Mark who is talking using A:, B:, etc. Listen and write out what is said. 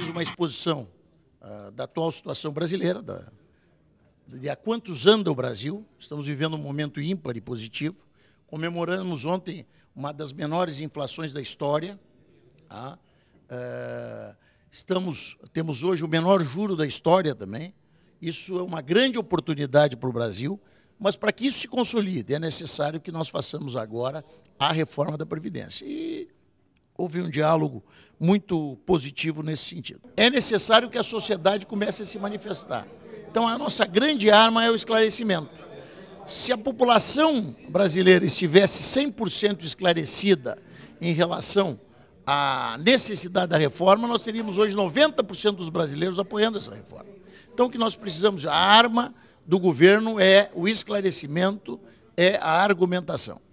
A: fiz uma exposição uh, da atual situação brasileira, da, de há quantos anda o Brasil. Estamos vivendo um momento ímpar e positivo. Comemoramos ontem uma das menores inflações da história. Uh, estamos, temos hoje o menor juro da história também. Isso é uma grande oportunidade para o Brasil, mas para que isso se consolide, é necessário que nós façamos agora a reforma da Previdência. E houve um diálogo muito positivo nesse sentido. É necessário que a sociedade comece a se manifestar. Então, a nossa grande arma é o esclarecimento. Se a população brasileira estivesse 100% esclarecida em relação à necessidade da reforma, nós teríamos hoje 90% dos brasileiros apoiando essa reforma. Então, o que nós precisamos, a arma do governo é o esclarecimento, é a argumentação.